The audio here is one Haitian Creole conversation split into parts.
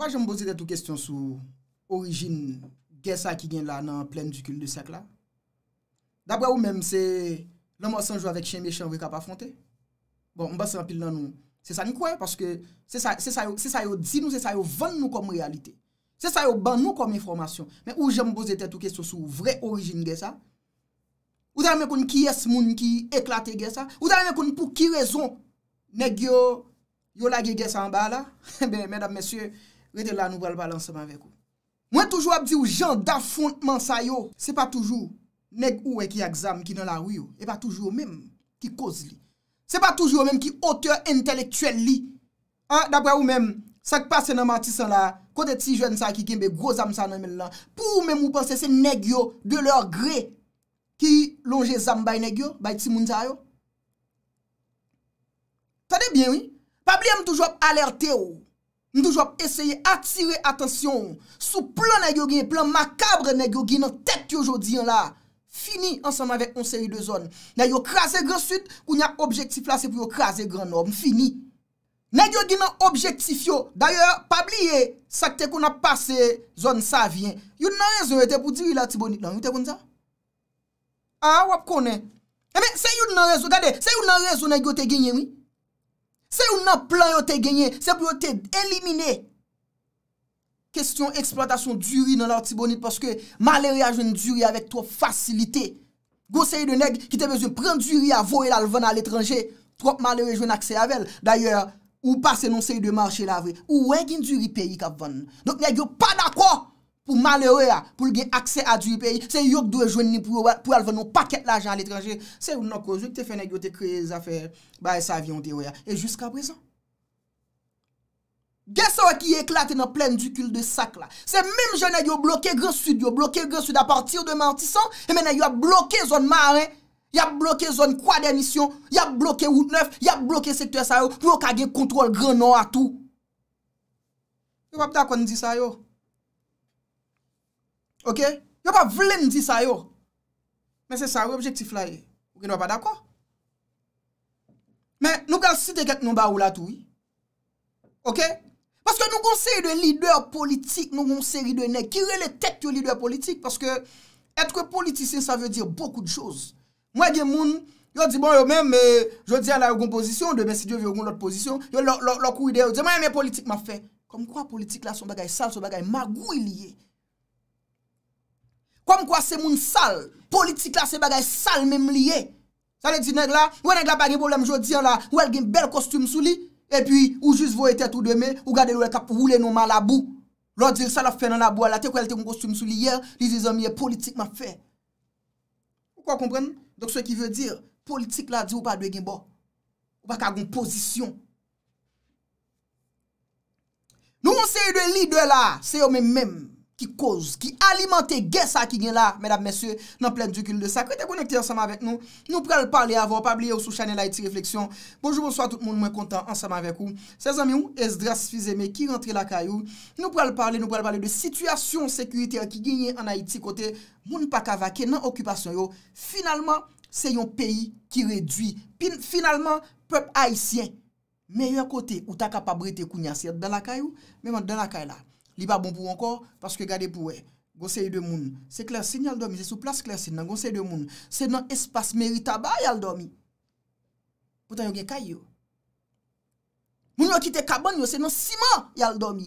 Kwa jèm boze tè tou kestyon sou orijin gè sa ki gen la nan plèm du kül de sek la? Dabwa ou mèm se, lèm wò san jò avèk chèm ye chèm wè kap afonte? Bon, mba san pil nan nou, se sa ni kouè, paske se sa yo di nou, se sa yo van nou kom realite. Se sa yo ban nou kom informasyon. Mè ou jèm boze tè tou kestyon sou vre orijin gè sa? Ou dè mè kon ki yes moun ki eklate gè sa? Ou dè mè kon pou ki rezon nek yo, yo la gè gè sa an ba la? Mè mè mè mè mè mè mè mè mè mè mè mè mè mè Ve de la nou val balanseman vek ou. Mwen toujou ap di ou jan da foun man sa yo. Se pa toujou neg ou we ki aksam ki nan la ou yo. E pa toujou ou menm ki koz li. Se pa toujou ou menm ki oteur entelektuel li. An, dapre ou menm, sak pa se nan matisan la. Kote ti jwen sa ki genbe, groz am sa nan menm la. Pou ou menm ou pense se neg yo de lor gre. Ki longe zan bay neg yo, bay ti moun sa yo. Sa de bien ou. Pabli am toujou ap alerte ou. Mdouj wap eseye atire atensyon sou plan nagyo gwen, plan makabre nagyo gwen nan tek yo jodi an la. Fini ansanman vek on seri de zon. Nan yo krasen gran sut kou nyan objektif la se pou yo krasen gran om. Fini. Nagyo gwen nan objektif yo. Daryo, pabliye, sakte kou nan pase zon sa vyen. Yon nan rezon ete pou diri la tibonik. Nan, yon te bon za? A, ah, wap konen. Emen, se yon nan rezon, gade, se yon nan rezon nagyo te genye wik. Se ou nan plan yo te genye, se pou yo te elimine. Kestyon eksploatasyon duri nan lor tibonit, paske maleri a jwen duri avek trop fasilite. Gosey de neg ki te bezon pren duri avoye lalvan al etranje, trop maleri jwen akse avel. Dayer, ou pa se non sey de manche lave, ou wengi duri peyi kapvan. Dok neg yo pa na kwa, pou male we a, pou lge akse a dwi peyi, se yonk dwe jwen ni pou alve nou paket la ajan l'etranje, se yonk nou kojouk te fene gyo te kreye zafel, ba e sa avyon de we a, e jusqu'a prezant. Gye sa wak yi eklate nan plen dukul de sak la, se mèm jenay yo bloke Gresud yo, bloke Gresud a partir de mantisan, mènen yo a bloke zon marè, yo a bloke zon kwa demisyon, yo a bloke Woutneuf, yo a bloke sektwè sa yo, pou yo kage kontrol grenon a tou. Yo wap ta kon di sa yo, Ok? Yo pa vle mdi sa yo. Men se sa yo objektif la e. Ok nou pa d'akor. Men nou kal site ket nou ba ou la tou. Ok? Paske nou konseri de lider politik. Nou konseri de ne. Kirye le tek yo lider politik. Paske etre politik se sa veyo diyo beaucoup de chouz. Mwen gen moun yo di bon yo men me yo diya la yon position. Yo lo kou ide yo diyo. Mwen yon politik ma fe. Kom kwa politik la son bagay sal son bagay? Ma gou iliye. Kom kwa se moun sal, politik la se bagay sal mem liye. San e di neg la, wè neg la bagay poulem jodi an la, wè gen bel kostum sou li, epi ou jis vou ete tout deme, ou gade wè e kap roule nou mal abou. Lò di sal a fè nan abou ala, te kou elte moun kostum sou liye, li zizan miye politik ma fè. Wè kwa kompren? Dok se ki vye dir, politik la di ou pa dwe gen bo. Ou pa ka goun pozisyon. Nou moun se yu de li de la, se yo men mem. ki koz, ki alimante gè sa ki gen la, mèdap mèsyè, nan plèm djokil de sa. Kretè konèk ti ansama vèk nou, nou pral pralè avò, pabliè ou sou chanè la iti refleksyon. Bonjou, bonsoit, tout moun mwen kontan ansama vèk ou. Se zanmè ou, es dras fizè mè ki rentre lakay ou. Nou pral pralè, nou pral pralè de situasyon sekurite an ki genye an a iti kote, moun pa kava ke nan okupasyon yo. Finalman, se yon peyi ki redwi. Finalman, pep a isyen. Mèyè kote ou ta kapabri te kounyase, li pa bon pou ankor, paske gade pou we, gonseye de moun, se klasin yal dormi, se sou plas klasin nan, gonseye de moun, se nan espas meri taba yal dormi, pou tan yon gen kay yo, moun yon kite kaban yo, se nan siman yal dormi,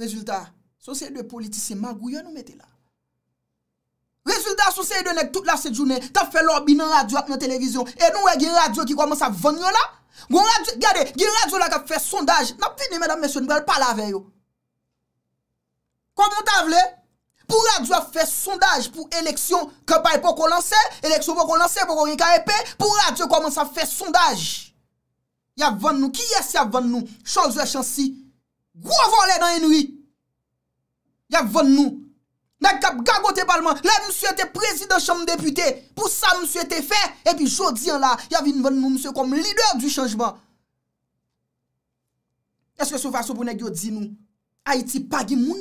rezultat, soseye de politis, se magou yon nou mette la, rezultat, soseye de nek, tout la se jounen, ta fe lor binan radio ak nan televizyon, e nou we gen radio ki kwa monsa vanyo la, Gwou radjou, gade, gil radjou la ka fe sondaj, nan pi ni mena mensyon, nkwen pala ven yo. Kwa moun ta vle, pou radjou la fe sondaj pou eleksyon, kapay pou kon lanse, eleksyon pou kon lanse, pou kon yon ka epen, pou radjou kwa moun sa fe sondaj. Ya vwenn nou, ki yes ya vwenn nou, chanl zwe chansi, gwo vwenn le nan enoui. Ya vwenn nou. Nan kap gagote palman, la msue te prezident chanm depute, pou sa msue te fe, e pi jodi an la, ya vin ven nou msue kom lider di chanjman. Kès kè sou fasyon pou nan gyo di nou? Haiti pagi moun?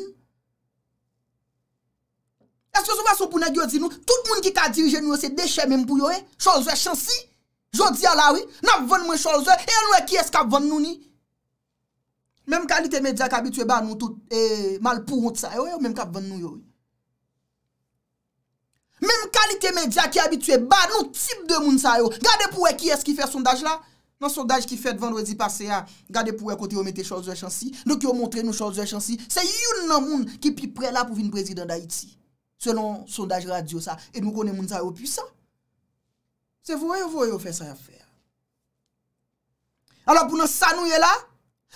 Kès kè sou fasyon pou nan gyo di nou? Tout moun ki ta dirije nou yo se deche mèm pou yo e, chanjman chansi? Jodi an la, wè, nan ven mwen chanjman, e yon wè ki es kap ven nou ni? Mèm kè li teme di akabit we ban nou tout, e mal pou ou tsa, e wè, mèm kap ven nou yo e. Mem kalite medya ki abitue ba nou tip de moun sa yo. Gade pou e ki eski fè sondaj la. Nan sondaj ki fè d'vendwezi pase ya. Gade pou e kote yo mette Cholzwe Chansi. Nou ki yo montre nou Cholzwe Chansi. Se youn nan moun ki pi pre la pou vin prezidant Haiti. Se nan sondaj radio sa. E nou konen moun sa yo pwisa. Se vouye vouye yo fè sa ya fè. Alo pou nan sa nou ye la.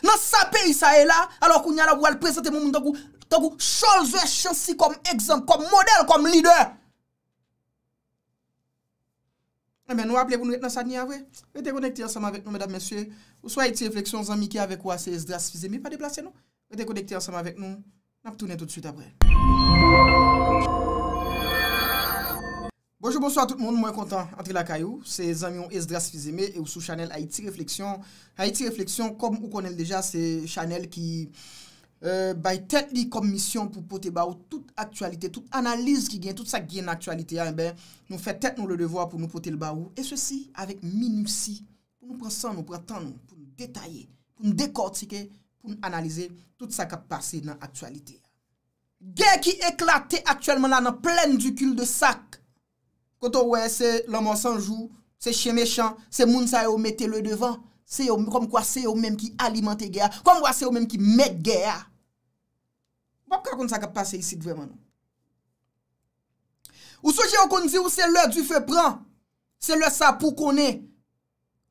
Nan sa pe yi sa ye la. Alo pou nye la ou al prezente moun moun tango. Tango Cholzwe Chansi kom ekzem. Kom model, kom lider. E ah, men nou aple pou nou et nan sa dni avre. Ve dekonekte ansama vek nou, mèdame, mèsyè. Ou sou Haiti Reflexion, zanmi ki avek ou ase Esdras Fizeme pa deplase nou. Ve dekonekte ansama vek nou. Nap tounen tout süt apre. Bonjour, bonsoir tout moun, mwen kontan. Antre la kayou, se zanmi ou Esdras Fizeme e ou sou chanel Haiti Reflexion. Haiti Reflexion, kom ou konel deja, se chanel ki... Euh, Bay tet li komisyon pou pote ba ou Tout aktualite, tout analize ki gen Tout sa gen aktualite ya Nou fet tet nou le devwa pou nou pote le ba ou E se si avek minusi Pou nou prasan nou, pou nou pratan nou Pou nou detaye, pou nou dekortike Pou nou analize tout sa kap pase nan aktualite Gen ki eklate Aktuelman la nan plen du kyl de sak Koto we se Laman sanjou, se che mechant Se moun sa yo mette le devan Se yo, kom kwa se yo menm ki alimante geya, kom kwa se yo menm ki met geya. Mwen kwa kon sa ka pase isi dveman nou. Ou souje yo kon di ou se lè di fè pran, se lè sa pou konè,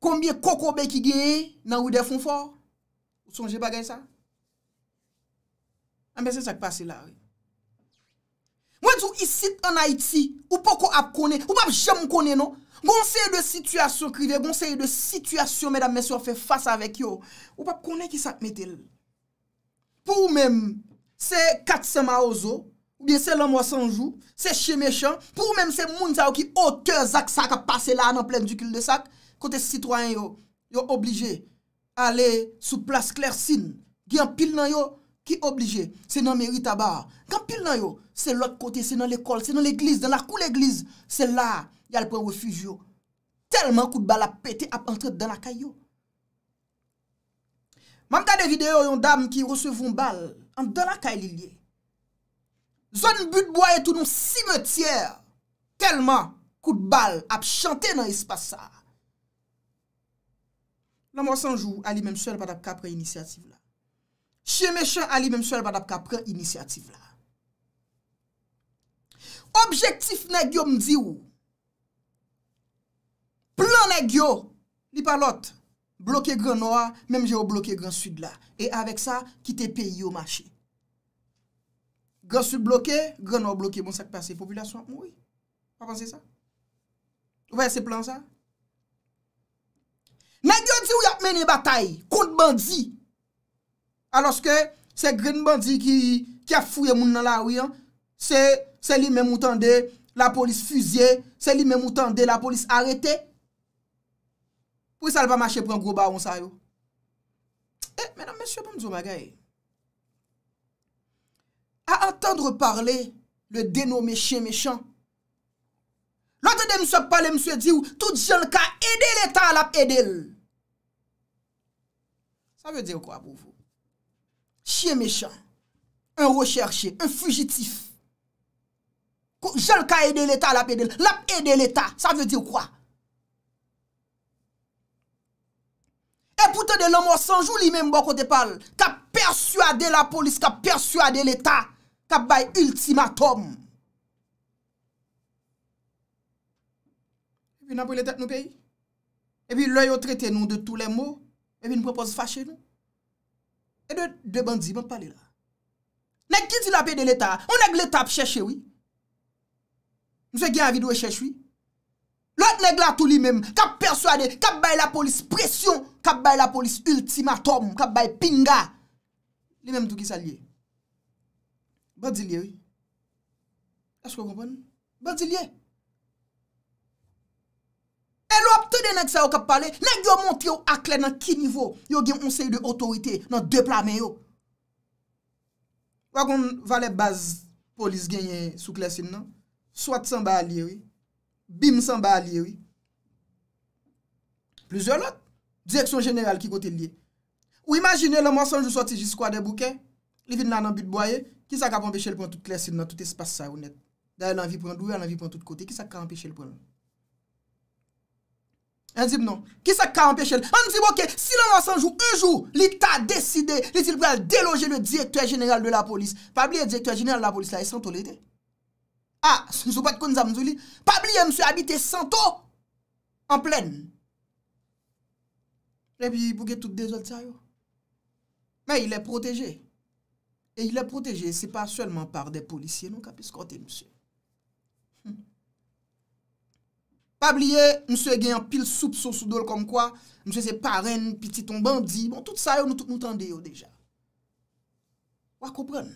konbyè koko be ki geye nan ou de foun fò, ou sonje bagay sa. Ame se sa ka pase la. Mwen di ou isi an Haiti, ou poko ap konè, ou pap jèm konè nou, Gonseye de sitwasyon krive, gonseye de sitwasyon mèdam mèsyon fè fass avèk yo Ou pap konè ki sak mètèl Pou mèm se katsèm a ozo Ou bien se lèm wa sanjou Se chè mèchan Pou mèm se moun sa ou ki ote zak sak a pase la nan plèm du kil de sak Kote sitwany yo, yo oblige Ale sou plas kler sin Gyan pil nan yo, ki oblige Se nan mèri tabar Gyan pil nan yo, se lòt kote, se nan l'ekol, se nan l'eglise, dan la kou l'eglise Se la yal pou refuj yo, telman kout bal ap pete ap entre dana kay yo. Mam kade videyo yon dam ki resevoun bal, an dana kay li liye. Zon but boye tout nou simetier, telman kout bal ap chante nan espasa. Nan mwa sanjou, Ali menmsel bad ap kapre inisiyatif la. Che mechan, Ali menmsel bad ap kapre inisiyatif la. Objektif ne gyo mdi ou, Plan nè gyo, li pa lot, bloke Grenoa, mèm jè ou bloke Grensud la, e avèk sa, kite peyi ou machi. Grensud bloke, Grenoa bloke, mèm bon, sa ki pase, populasyon moui. Pa panse sa? Ou vè se plan sa? Nè gyo di ou yop mène batay, kout bandi, alòs ke se Grenbandi ki a fouye moun nan la ouyan, se li mèm moutande, la polis fuzye, se li mèm moutande, la polis arete, Pwè sa l pa mache pou an groba an sa yo? Eh, menam, mèsyou pa mdjou magay. A atendre parle, le denome chè méchant, lante de msè pale msè di ou, tout jel ka ede l'état l'ap ede l. Sa ve di ou kwa pou vous? Chè méchant, un recherché, un fugitif, jel ka ede l'état l'ap ede l. L'ap ede l'état, sa ve di ou kwa? E poute de l'amor sanjou li menm bo kote pal, ka perswade la polis, ka perswade l'Etat, ka bay ultimatom. E pi nan pou l'Etat nou peyi? E pi l'oyot reten nou de tou l'emo, e pi nou prepos fache nou? E de bandi, moun pale la. Nek ki ti la peyi de l'Etat? Ou nek l'Etat pecheche wii? Mou se gen avido e cheche wii? Lot neg la tou li mem, kap perswade, kap bay la polis presyon, kap bay la polis ultimatom, kap bay pinga. Li mem tou ki sa liye. Bouti liye, oui. Asko kompon? Bouti liye. E lop, tede neg sa yo kap pale, neg yo monti yo akle nan ki nivou, yo gen onsey de otorite nan deplamen yo. Wakon valet baz polis genye sou klesim nan, swat san ba liye, oui. Bim san ba liye wè. Plezyon lot. Direksyon jeneral ki kote liye. Ou imagine le monsanjou soti jis kwa de bouken. Li vin nan an bit boye. Ki sa ka pa empèche l pou an tout klesil nan tout espase sa ou net. Da yon anvi pou an tout kote. Ki sa ka empèche l pou an. An zib non. Ki sa ka empèche l. An zib ok. Si le monsanjou un jou li ta deside. Li ti l pou al deloje le direktor jeneral de la polis. Pa bli e direktor jeneral de la polis la. E san to le te. A, ah, msou pat kon zav mzou li, pabliye msou habite santo, an plen. Le bi, pou ge tout dezol tsa yo. Men, il e proteje. E il e proteje, se pa sèlman par de polisye, nou kapis kote msou. Pabliye, msou e gen an pil soup sou soudol kon kwa, msou se paren, pi titon bandi, bon tout sa yo nou tout nou tende yo oh, deja. Wak ou pren?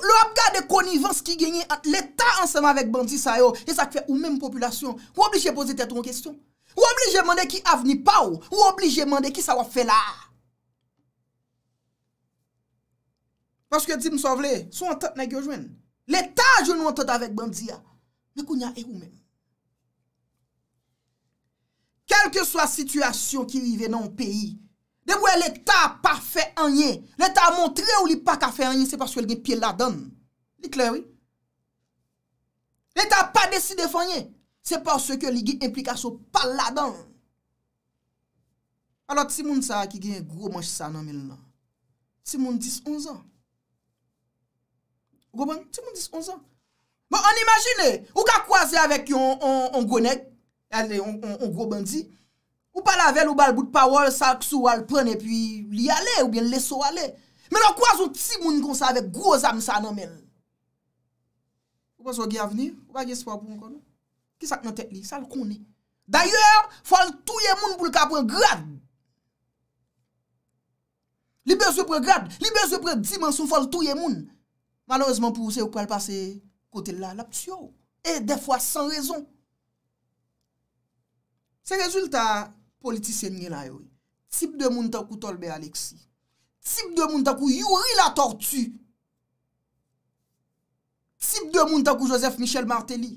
Lou ap gade konivans ki genye at l'Etat ansem avèk bandi sa yo, e sak fè ou mèm populasyon, ou obli jè pose tètou an kestyon? Ou obli jè mande ki avni pa ou? Ou obli jè mande ki sa wap fè la? Pache ke di msovle, sou an tèt nè gyojwen? L'Etat jounou an tèt avèk bandi ya, mè kou nya e ou mèm. Kelke swa situasyon ki vive nan ou peyi, Debwe l'Etat pa fe anye, l'Etat montre ou li pa ka fe anye, se paske li gen pi ladan. Li kleri. L'Etat pa desi def anye, se paske li gen implikasyon pal ladan. Alot, si moun sa ki gen gwo manj sa nan mil nan. Si moun dis onzan. Gwo manj, si moun dis onzan. Bon, an imagine, ou ka kwaze avek yon gwenek, yon gwo bandi, Ou pa lavel ou bal bout pawol, sa k sou al pren epi li ale, ou bien leso ale. Men an kwa sou ti moun kon sa avek groz am sa nan men. Ou pa sou gya veni, ou pa gye swa pou mkon nou. Ki sa k nan tek li, sa l kon ni. Danyer, fol touye moun pou l ka pren grad. Li bezwe pre grad, li bezwe pre dimensyon fol touye moun. Malouzman pou se ou prel pase kote la lap tiyo. E defwa san rezon. Se rezultat, Politisyen nye la yoy, tip de moun takou Tolbe Aleksi, tip de moun takou Youri La Tortue, tip de moun takou Joseph Michel Martelly,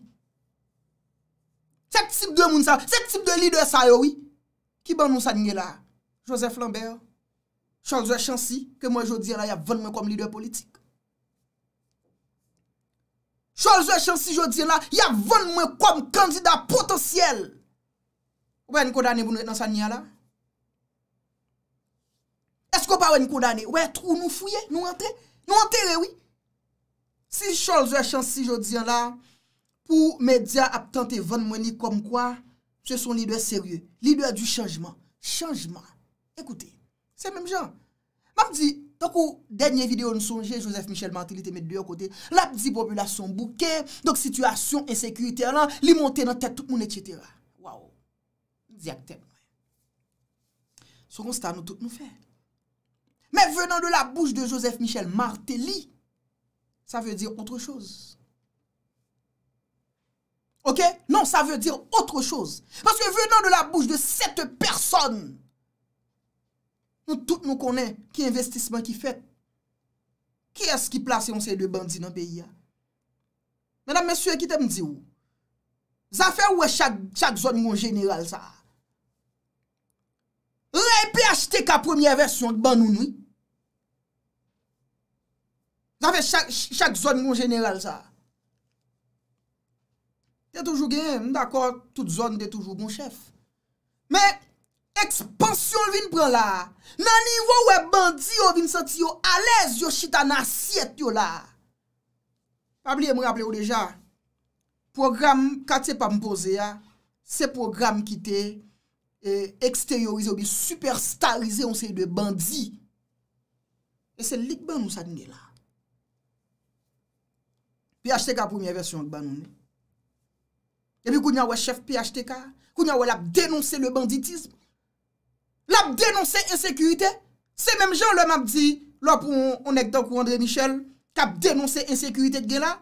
sek tip de moun sa, sek tip de lider sa yoy, ki ban nou sa nye la, Joseph Lambert, Charles E. Chancy, ke mwen yo di la ya ven mwen kom lider politik. Charles E. Chancy yo di la, ya ven mwen kom kandida potensiyel. Ou wè yon kodane moun wè nan sa nyan la? Esko wè yon kodane? Ou wè trou nou fouye? Nou hante? Nou hante lè eh wè? Si chol zwe chansi jodi an la, pou medya ap tante vèn mweni kom kwa, se son lidwe seryè. Lidwe du chanjman. Chanjman. Ekoute, se mèm jan. Mam di, tok ou denye video nou sonje, Joseph Michel Mantili te met deyo kote, la pdi populasyon bouke, dok situasyon ensekurite an la, li monte nan tet tout moun etchetera. diakten wè. Sou konstan nou tout nou fè. Mè venan de la bouche de Joseph Michel Martelly, sa vè di autre chòs. Ok? Non, sa vè di autre chòs. Paske venan de la bouche de sete person, nou tout nou konè ki investissement ki fè. Ki es ki plas yon sey de bandi nan peyi ya? Mèdam mèsyou, ekite mdzi ou? Zafè ou wè chak zon mwen general sa? Rè epi achite ka premier versyon k ban nou noui. Zavè chak zon moun jeneral za. Dè toujou gen, d'akor, tout zon dè toujou moun chef. Mè, ekspansyon vin pran la. Nan nivou wè bandi yo vin santi yo, alez yo chita nan asyet yo la. Ableye mou, ableye ou deja. Program, kat se pa m'poze ya, se program ki te, E eksteryorize ou bi superstarize onseye de bandi. E se lik ban nou sa din gen la. PHTK pounye versyon anke ban nou. E bi kounye wè chef PHTK, kounye wè l ap denonse le banditisme, l ap denonse insekuitè, se menm jen lèm ap di, lò pou on ekdankou André Michel, k ap denonse insekuitè gen la.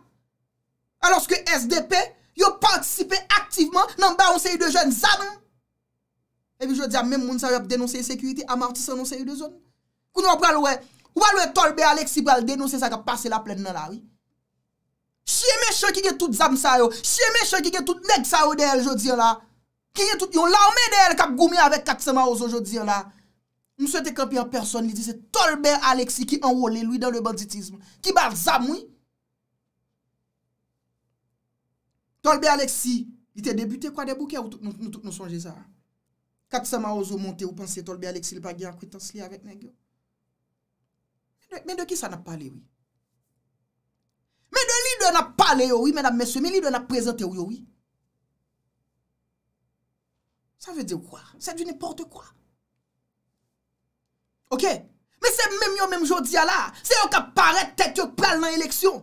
Aloske SDP, yo pwantisipe aktiveman nan ba onseye de jen zanon, evi jodi a mèm moun sa yop denonsè yon sekuriti, amarti sa yon seri de zon. Kou nou ap pral wè, wal wè Tolbert Alexi pral denonsè sa, ka pase la plèn nan la, wè. Si yè mè chè ki gè tout zan sa yo, si yè mè chè ki gè tout neg sa yo de el jodi an la, ki yè tout yon lawme de el, kap goumi avèk kakseman ozo jodi an la, mou se te kapi an person, li di se Tolbert Alexi ki anwole lui dan le banditisme, ki bal zam wè. Tolbert Alexi, li te debutè kwa debouke, ou tout nou sonje zan la. Kat sa ma ozo monte ou panse tol be Alekseli pa gen akwitans li avek negyo. Men de ki sa nap pale yo? Men de li de nap pale yo yo, men ap meswe, men li de nap prezante yo yo yo. Sa ve di yo kwa? Sa di yo niporte kwa? Ok? Men se men yo men jodi ya la, se yo ka paret tet yo pral nan eleksyon.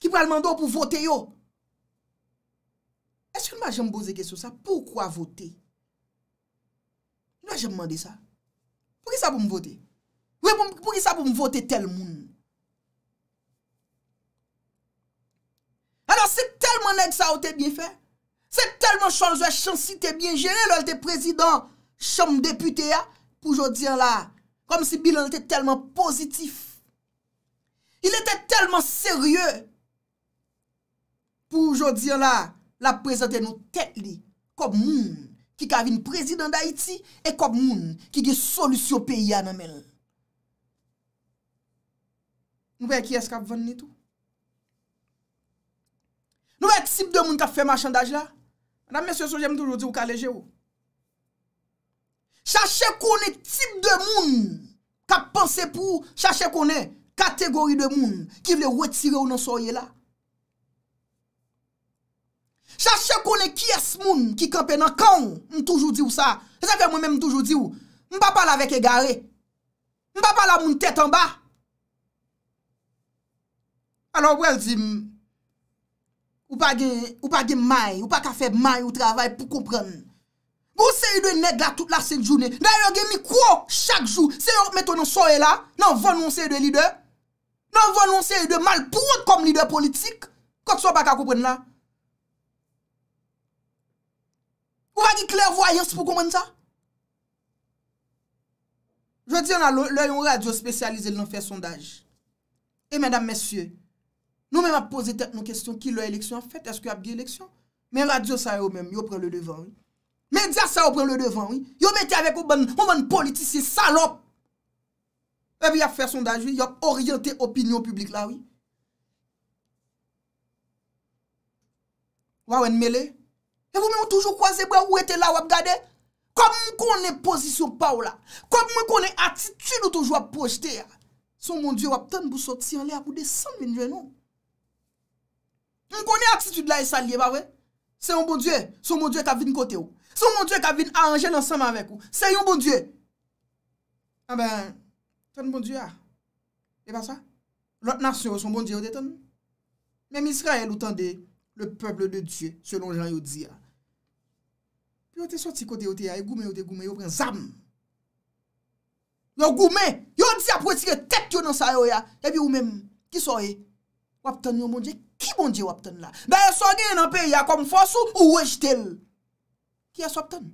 Ki pral mando pou vote yo. Eske nou ma jen boze gesso sa? Poukwa vote yo? jèm mandi sa. Pou ki sa pou m voté? Pou ki sa pou m voté tel moun? Ano, se telman neg sa ou te bien fè? Se telman chanjouè chansi te bien jenè lòl te prezidant chanm deputè ya? Pou jò diyan la, kom si bilan te telman pozitif. Il etè telman seryè. Pou jò diyan la, la prezantè nou tèt li kom moun. Ki ka vin prezident da iti, e kop moun ki ge solusyo pe ya nan men. Nou vek ki es kap ven ni tou? Nou vek tip de moun kap fe machandaj la? Anan mèsyo sou jèm tou jodi ou ka leje ou? Chache konè tip de moun kap panse pou, chache konè kategori de moun ki vle wetire ou nan soye la? Chache konen ki es moun ki kepe nan kan ou, m toujou di ou sa. Se sa ke mwen mè m toujou di ou, m pa pala vek e gare. M pa pala moun tèt an ba. Anon wèl di m, ou pa ge may, ou pa ka fe may ou travay pou komprèn. Bwou se yi dwe neg la tout la sen jounè, nè yon gen mi kwo chak joun. Se yon meto nou soye la, nan venon se yi dwe lider, nan venon se yi dwe malpoun kom lider politik, konp so pa ka komprèn la. Ou va di kler voyans pou komwen sa? Je di yon a lè yon radio spesyalize lè nan fè sondaj. E mèdam mèsyè, nou mèm ap pose tèp nou kèstyon ki lè eleksyon an fèt, eskou ap gè eleksyon? Mè radio sa yon mèm, yon pren lè devan, wè. Mè di a sa yon pren lè devan, wè. Yon mète avèk yon mèn bon politisye salop! Pè bi yon fè sondaj, wè, yon oryente opinyon publik la, wè. Wè wè nme lè? evou mwen toujou kwa zebwe ou ete la wap gade, kwa mwen kone pozisyon pa ou la, kwa mwen kone atitude ou toujou wap pojte ya, son moun die wap tan pou soti an le, apou de san min dwe nou, mwen kone atitude la e salye ba we, se yon moun die, son moun die ka vin kote ou, son moun die ka vin a anje lansanman vek ou, se yon moun die, a ah ben, tan moun die ya, ah. e pa sa, lot nasyo son moun die ou de tan, men misra el ou tan de, le peble de die, selon jan yon di ya, ah. Yo te sot siko de yo te ya, yo e gume yo de gume, yo pren zam. Yo gume, yo msi apwetike tek yo nan sayo ya, ebi yo mem, ki soye, wapten yo mounje, ki mounje wapten la. Da yo soye nan pe ya kom fosu, ou wej tel. Ki ya swapten?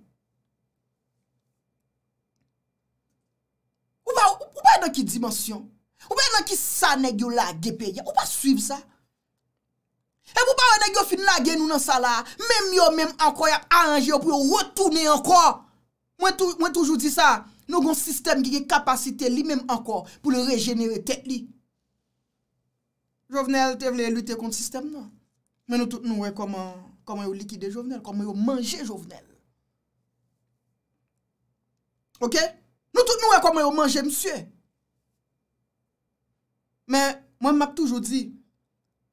Ou pa, ou pa yon ki dimasyon? Ou pa yon ki saneg yo la gepen ya? Ou pa swiv sa? E pou pa wè nan yo fin la gen nou nan sa la, mèm yo mèm anko yap a anje yo pou yo retounen anko. Mwen toujou di sa, nou gon sistem ki ge kapasite li mèm anko pou le regenere tek li. Jovenel te vle lute kont sistem nan. Mwen nou tout nou wè koman yo likide jovenel, koman yo manje jovenel. Ok? Nou tout nou wè koman yo manje msue. Mwen mwen mwak toujou di,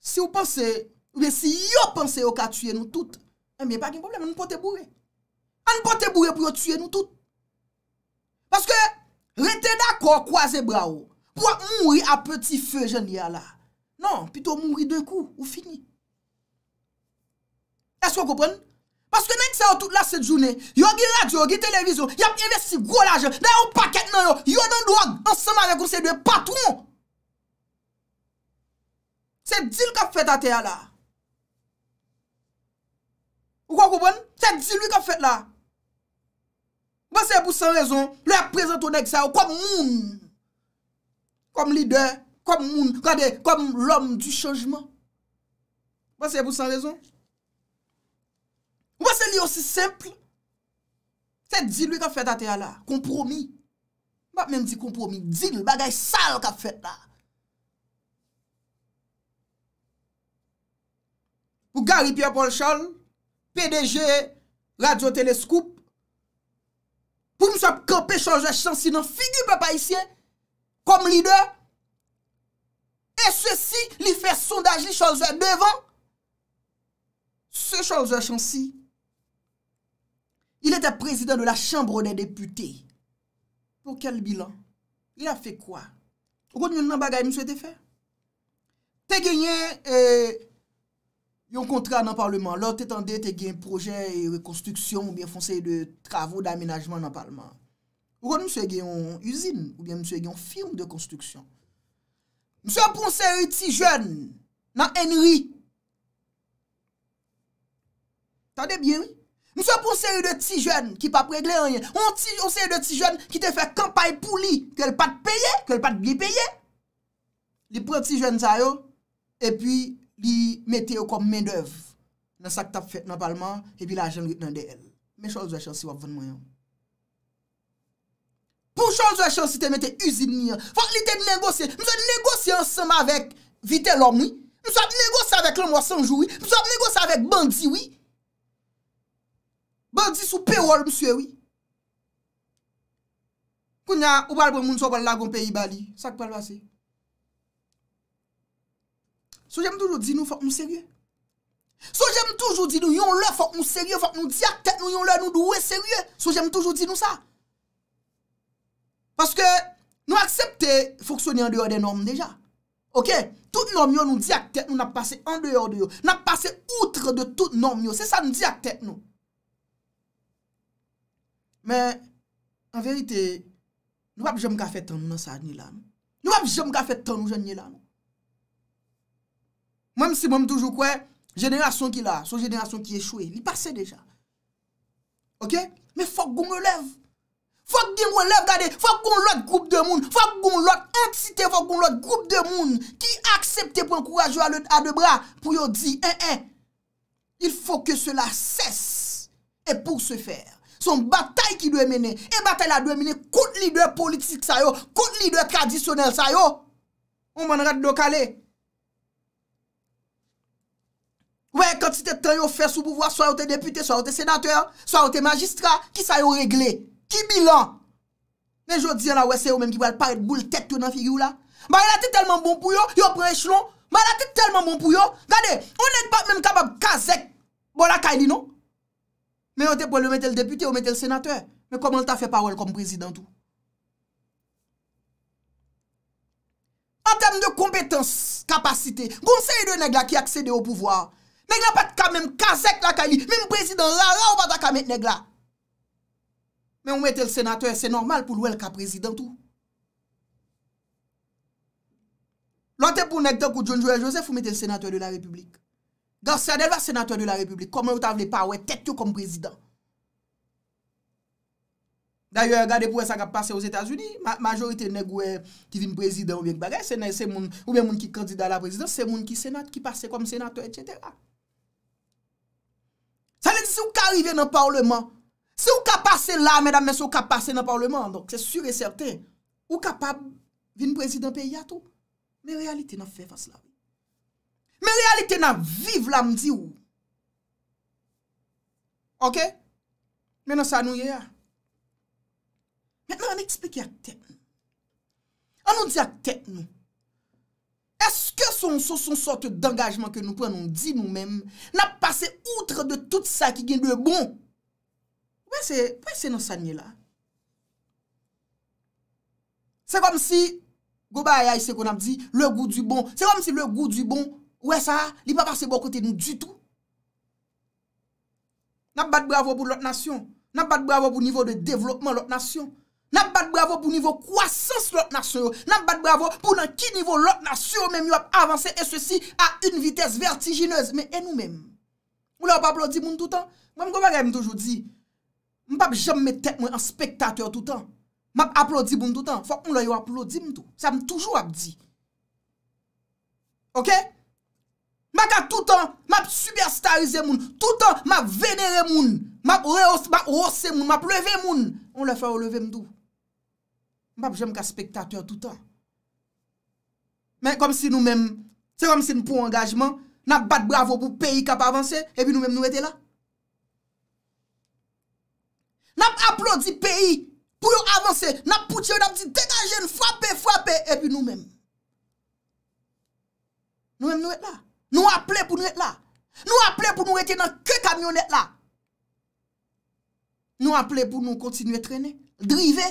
si ou panse... Mwen si yo pense yo ka tue nou tout, mwen eh, mwen pa gen probleme, mwen mwen pote bouye. Mwen mwen pote bouye pou yo tue nou tout. Paske, rete dako kwa ze bra ou, pou yo mouri a peti fe jen li ya la. Non, pito mouri de kou, ou fini. Esko koupen? Paske nan yon se yo tout la set jounen, yo gi radyo, yo gi televizyon, yo mwen investi gwo la jen, nan yon paket nan yo, yo nan drog, nan semane kou se dwe patoun. Se dil kap fetate ya la, Ou kwa koubon? Se di lwi ka fet la. Ou ba se e pou san rezon, lwa prezento nek sa ou kom moun. Kom lider, kom moun, kade, kom lom du chanjman. Ou ba se e pou san rezon? Ou ba se li osi sempil? Se di lwi ka fet a te ala, kompromi. Ou ba men di kompromi, di lwi bagay sal ka fet la. Ou gari pi apol chal, PDG, radio-teleskoup, pou ms ap kope Cholze Chansi nan figi mpe pa isye, kom lider, e se si li fe sondaj li Cholze devan, se Cholze Chansi, il ete prezident de la chambre de depute, pou kel bilan, il a fe kwa? Roun yon nan bagay ms we te fe? Te genyen, eee, Yon kontra nan parleman, lor te tende te gen proje e rekonstruksyon ou bien fonseye de travou, d'amenajman nan parleman. Ou gen mseye gen yon usine ou gen mseye gen yon firme de konstruksyon. Mseye pou mseye ti jen nan enri. Tande bien, oui. Mseye pou mseye de ti jen ki pa pregle anjen. Ou mseye de ti jen ki te fe kampay pou li, ke l pa te peye, ke l pa te bi peye. Li pou mseye ti jen sa yo, epi li mette yo kom men d'oev nan sak tap fet normalman epi la jen witen nan de el. Men chol zwe chansi wap ven mwen yon. Pon chol zwe chansi te mette yuzin ni an. Fak li te negose. Mwen se negose ansama vek vite lom wii. Mwen se negose avek lom wak sanjou wii. Mwen se negose avek bandi wii. Bandi sou pe wol mswe wii. Kounya, ou pal pou bon moun sou wak lagon pe i bali. Sak pal wase yon. Sou jèm toujou di nou fok mou serye. Sou jèm toujou di nou yon lè fok mou serye, fok mou di ak tek nou yon lè nou douwe serye. Sou jèm toujou di nou sa. Paske nou aksepte foksoni an deyo de norme deja. Ok? Tout norme yo nou di ak tek nou na pase an deyo de yo, na pase outre de tout norme yo. Se sa nou di ak tek nou. Men, an verite, nou wap jèm ka fet tan nou nan sa nye lam. Nou wap jèm ka fet tan nou jan non. nye lam. mèm si mèm toujou kwe, jenèrasyon ki la, sou jenèrasyon ki echouè, li pase deja. Ok? Mè fòk goun lèv. Fòk goun lèv gade, fòk goun lòt groub de moun, fòk goun lòt entite, fòk goun lòt groub de moun, ki akseptè pou an kourajou a lòt a de bra, pou yo di en en. Il fòk ke sè la sès, e pou se fèr. Son batay ki dwe mène, e batay la dwe mène, kout li dwe politik sayo, kout li dwe tradisyonel sayo, ou Wè, kont si te tan yo fè sou pouvoi, so yo te depute, so yo te senateur, so yo te magistra, ki sa yo regle? Ki bilan? Men jò diyan la wè, se yo menm ki wèl paret bou l'tek tou nan figi ou la. Ma yon la te telman bon pou yo, yon prech non, ma la te telman bon pou yo. Gade, yon net pa mèm kabab kazek, bon la kaili non. Men yon te pou lè mette l depute ou mette l senateur. Men koman l ta fè parol kom prezident ou? An tem de kompetans, kapasite, gounse yon de neg la ki aksede ou pouvoi, Neg la pat ka menm kazek la ka li, mi m prezident la, la ou pata ka menm neg la. Men ou mette l senatoye, se normal pou l wel ka prezident ou. Lante pou neg dek ou John Joel Joseph, ou mette l senatoye de la republik. Gan se anel va senatoye de la republik, koman ou ta vle pa we, tet yo kom prezident. Da yo e gade pou we sa ka pase ou Etats-Unis, majorite neg we ki vin prezident ou vek bagay, se moun, ou be moun ki kandida la prezident, se moun ki senat, ki pase kom senatoye, etc. Sa le di si ou ka arrive nan parleman. Si ou ka pase la, medan men, si ou ka pase nan parleman. Donk se sure serten. Ou kapab vin prezident pe yato. Me realite nan fe fos la. Me realite nan vive la mdi ou. Ok? Menan sa nou ye ya. Menan an ekspeke ak tek nou. An nou di ak tek nou. Eske son sort d'engajman ke nou pou anon di nou men, nap pase outre de tout sa ki gen de bon? Pwè se nan sanye la? Se kom si, goba ayay se kon ap di, le gout du bon, se kom si le gout du bon, wè sa, li pa pase bo kote nou du tout? Nap bat bravo pou lot nasyon? Nap bat bravo pou nivou de devlopman lot nasyon? Nan bat bravo pou nivou kwa sens lòt nasyon. Nan bat bravo pou nan ki nivou lòt nasyon. Mèm yon ap avanse e sèsi a yon vites vertiginez. Mèm e nou mèm. Mwèm ap aplodi moun toutan. Mwèm kwa mwa gèm toujou di. Mwèm pap jèm mè tek mwen an spektatèr toutan. Mwèm ap aplodi moun toutan. Fòk mwèm yon aplodi mdou. Sèm toujou ap di. Ok? Mwèm kwa toutan mwèm superstarize moun. Toutan mwèm venere moun. Mwèm reos mwèm rose moun. Bab jèm ka spektatou an toutan. Men kom si nou men, se kom si nou pou engagement, nan bat bravo pou peyi kap avanse, epi nou men nou ete la. Nan aplodi peyi, pou yo avanse, nan poutye, nan pti detajen, fwapè, fwapè, epi nou men. Nou men nou ete la. Nou aple pou nou ete la. Nou aple pou nou ete nan ke kamyonet la. Nou aple pou nou kontinu etre ne, drive,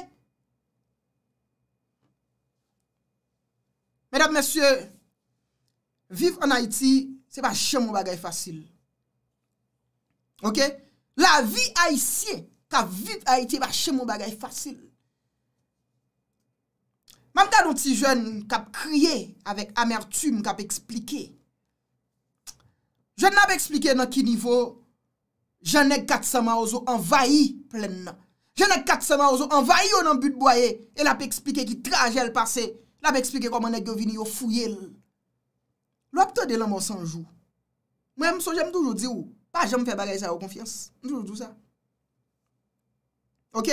Mèdap mèsyè, viv an Haiti, se pa chè mou bagay fasil. Ok? La vi Haitien, ka viv Haiti, se pa chè mou bagay fasil. Mamta nou ti jwen, kap kriye, avèk amertume, kap eksplike. Jwen nan pe eksplike nan ki nivou, jenèk katsama ouzo, anvayi plè nan. Jenèk katsama ouzo, anvayi ou nan but boye, el ap eksplike ki trajèl pase, La pe eksplike koman e gyo vini yo fuyel. Lo ap te de lanman sanjou. Mwen msou jem toujou di ou. Pa jem fè bagay sa yo konfiyans. Mwen toujou di ou sa. Ok?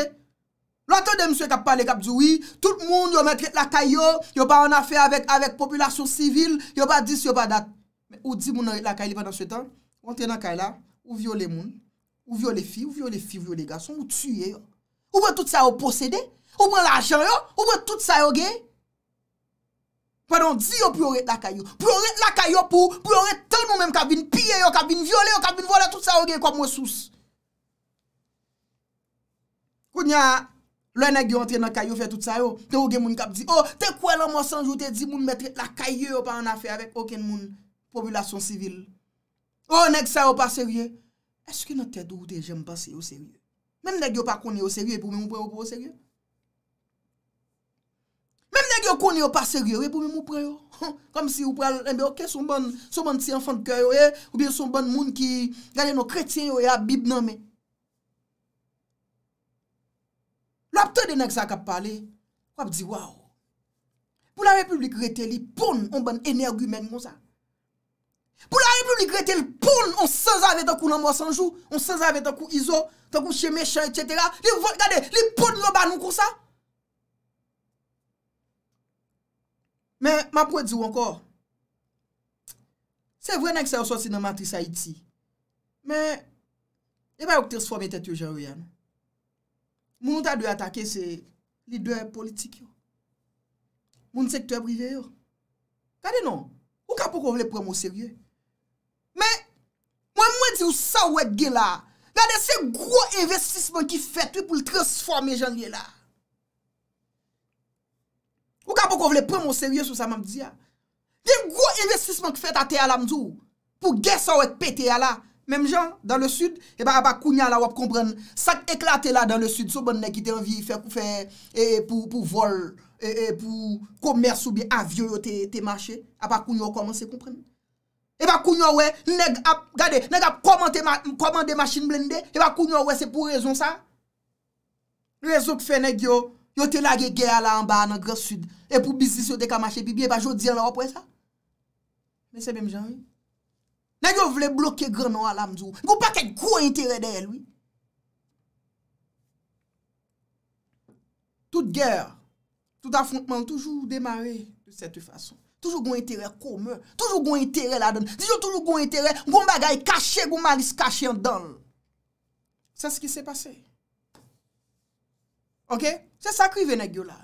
Lo ap te de msou e kap pale kap di ou i. Tout moun yo mette lakay yo. Yo pa an afe avèk avèk populasyon sivil. Yo pa dis yo pa dat. Ou di moun lakay li pandan sou etan. Wante nan kay la. Ou vio le moun. Ou vio le fi. Ou vio le fi. Ou vio le gas. Ou moun touye yo. Ou mwen tout sa yo posede. Ou mwen lachan yo. Ou Pwa don di yo pou yon rete la kayo, pou yon rete la kayo pou yon rete tel moun menm kabine piye yo, kabine viole oh, yo, kabine vole tout sa yo gen, kwa mwen souse. Kou nya, lwen negyo ante nan kayo fe tout sa yo, te ou gen moun kab di, o, te kou elan mwosanj ou te di moun mette la kayo yo pa an afe avèk oken moun populasyon sivil. O, negyo sa yo pa serye, eske nan te dou ou te jem pa serye ou serye? Men negyo pa konye ou serye pou moun pou yo kou ou serye? Mem neg yo eh kon bon, bon yo pa seryo, we pou mi mou pre yo. Kom si mou pre, mbe ok, souman ti anfan de kyo yo, ou bi souman moun ki gade nou kretien yo, ya bib nan me. Lop te de nek zaka pale, wap di waw. Pou la republik rete li pon, on ban energi men mou zan. Pou la republik rete li pon, on sezave takou nan mwa sanjou, on sezave takou izo, takou chemesha, etc. Li pon lo ban nou kon sa. Men, ma pou e di ou ankor, se vre nan ki se yo sosi nan matri sa iti, men, e bay ou ki transforme tet yo jan riyan. Moun ta dwe atake se lidwe politik yo, moun se ktwe prive yo. Gade non, ou ka pou kon vle premo serye. Men, mwen mwen di ou sa wè gè la, gade se gro investisman ki fet wè pou l transforme jan riyan la. Ou ka pou kon vle pren mou serye sou sa mam dizi ya. Yen gwo investisman ki fè ta te ala mzou. Pou gesa wèk pete ala. Mem jan, dan le sud. E ba apakounya la wap kompren. Sak eklate la dan le sud. Sou bon nek ki te anvi fè kou fè. E pou vol. E, e pou komersou bi avyo yo te mache. Apakounya wakoman se kompren. Epakounya wè. Neg ap komande masjin blendè. Epakounya wè. Se pou rezon sa. Rezon ki fè neg yo. Yo te la ge gè ala an ba nan gè sud. E pou bisis yo de kamache pipi e pa jodi an la wapwe sa. Men se bem jan yi. Nan yo vle bloke gè nan ala mzou. Gou pa ke kou intere de el wii. Tout gèr. Tout affrontman toujou demare de setu fason. Toujou goun intere kou mè. Toujou goun intere la den. Toujou goun intere. Goun bagay kache goun malis kache an den. Sa se ki se pase. Ok? Se sakri vene gyo la.